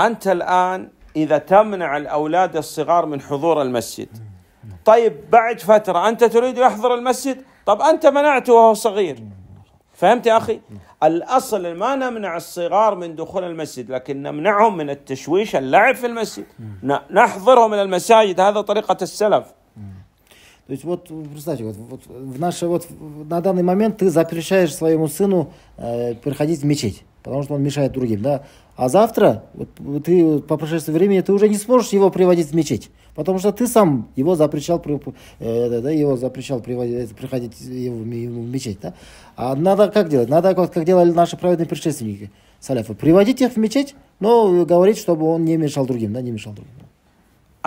أنت الآن إذا تمنع الأولاد الصغار من حضور المسجد طيب بعد فترة أنت تريد يحضر المسجد طب أنت منعته وهو صغير فهمت يا أخي الأصل ما نمنع الصغار من دخول المسجد لكن نمنعهم من التشويش اللعب في المسجد نحضرهم إلى المساجد هذا طريقة السلف То есть вот, представьте, вот, вот в наше, вот на данный момент ты запрещаешь своему сыну э, приходить в мечеть, потому что он мешает другим, да? А завтра вот, ты по прошествии времени ты уже не сможешь его приводить в мечеть, потому что ты сам его запрещал, э, да, его запрещал приводить, приходить его, его в мечеть. Да? А надо как делать? Надо вот как делали наши праведные предшественники саляфы. Приводить их в мечеть, но говорить, чтобы он не мешал другим, да, не мешал другим. Да.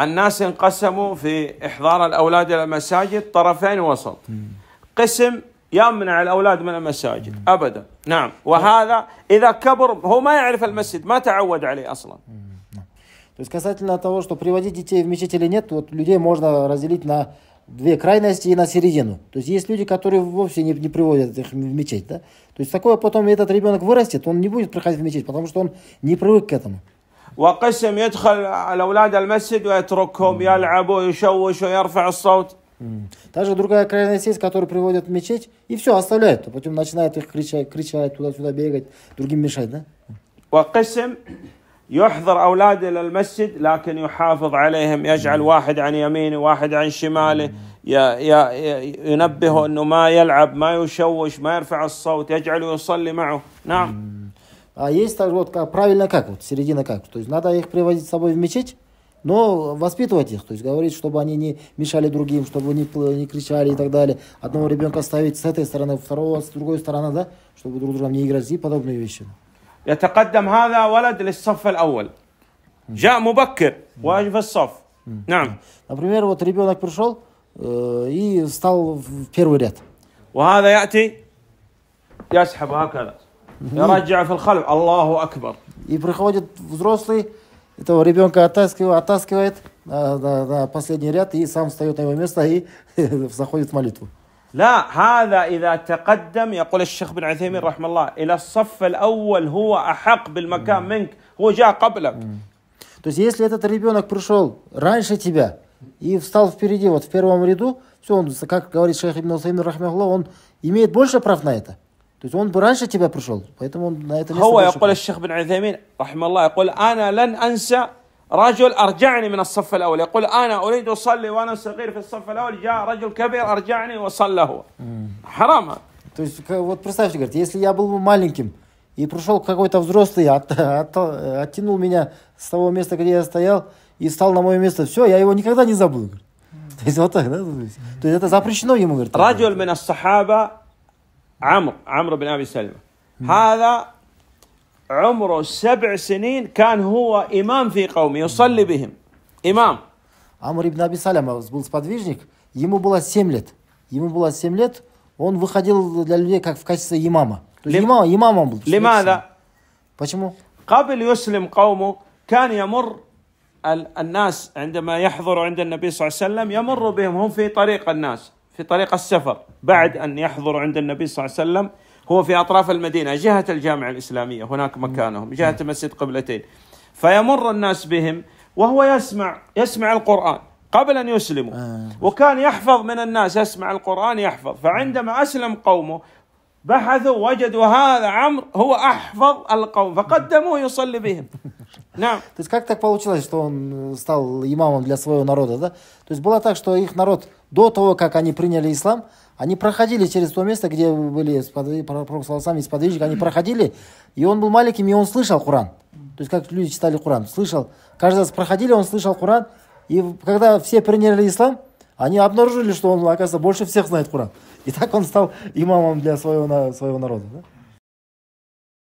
الناس انقسموا في إحضار الأولاد إلى المساجد طرفين وسط мм. قسم يمنع الأولاد من المساجد أبدا نعم وهذا إذا كبر هو ما يعرف المسجد ما تعود عليه أصلا То есть касательно того, что приводить детей в мечеть или нет, вот людей можно разделить на две крайности и на середину. То есть есть люди, которые вовсе не, не приводят их в мечеть. Да? То есть такое потом этот ребенок вырастет, он не будет приходить в мечеть, потому что он не привык к этому. وقسم يدخل الأولاد المسجد ويتركهم يلعبوا يشوشوا يرفع الصوت Также другая крайность есть, которую приводят в мечеть, и все, оставляют. А потом начинают их кричать, кричать туда-сюда бегать, другим мешать, да? وقسم يحضر أولاد إلى المسجد لكن يحافظ عليهم يجعل واحد عن يمينه واحد عن شماله ينبهه أنه ما يلعب ما يشوش ما يرفع الصوت يجعله يصلي معه نعم А есть так вот как, правильно как, вот середина как. То есть надо их приводить с собой в мечеть, но воспитывать их, то есть говорить, чтобы они не мешали другим, чтобы не, не кричали и так далее. Одного ребенка ставить с этой стороны, второго с другой стороны, да, чтобы друг другом не играть и подобные вещи. يتقدم هذا ولد للصف الأول جاء مبكر واجب الصف نعم например вот ребенок пришел э, и стал в первый ряд وهذا يأتي يسحب هكذا يرجع في الخلف الله أكبر и приходит взрослый этого ребенка оттаскивает, оттаскивает на, на, на последний ряд и сам встает на его место и заходит в молитву. لا هذا إذا تقدم يقول الشيخ بن عثيمين رحمه الله إلى الصف الأول هو أحق بالمكان منك هو جاء قبلك То есть, если этот ребенок пришел раньше тебя и встал впереди, вот в первом ряду, все, он, как говорит шейх Ибн Усаймин Рахмахло, он имеет больше прав на это. То есть он бы раньше тебя пришел, поэтому он на это место هو يقول الشيخ بن عثيمين رحمه الله يقول أنا لن أنسى رجل أرجعني من الصف الأول يقول أنا أريد أصلي وأنا صغير في الصف الأول جاء رجل كبير أرجعني وصلى هو حرام То есть вот представьте, говорит, если я был маленьким и пришел какой-то взрослый, от, от, оттянул меня с того места, где я стоял, и стал на мое место, все, я его никогда не забуду. Мм. То есть вот так, да? То есть это запрещено ему, говорит. Раджуль мина сахаба عمرو عمرو بن ابي سلمه هذا عمره سبع سنين كان هو امام في قومه يصلي بهم امام عمرو بن ابي سلمه был сподвижник ему было 7 лет ему было 7 лет он выходил для людей как в качестве имама то имам имамом был لماذا почему قبل يسلم قومه كان يمر الناس عندما يحضر عند النبي صلى الله عليه وسلم يمر بهم هم في طريق الناس في طريق السفر بعد أن يحضر عند النبي صلى الله عليه وسلم هو في أطراف المدينة جهة الجامعة الإسلامية هناك مكانهم جهة مسجد قبلتين فيمر الناس بهم وهو يسمع يسمع القرآن قبل أن يسلموا آه. وكان يحفظ من الناس يسمع القرآن يحفظ فعندما أسلم قومه بحثوا وجدوا هذا عمرو هو أحفظ القوم فقدموه يصلي بهم نعم. То есть как так получилось, что он стал имамом для своего народа, да? То есть было так, что их народ до того, как они приняли ислам, они проходили через то место, где были пророк Саласам и сподвижник, они проходили, и он был маленьким, и он слышал Куран. То есть как люди читали Куран, слышал. Каждый раз проходили, он слышал Куран, и когда все приняли ислам, они обнаружили, что он, оказывается, больше всех знает Куран. И так он стал имамом для своего, своего народа. Да?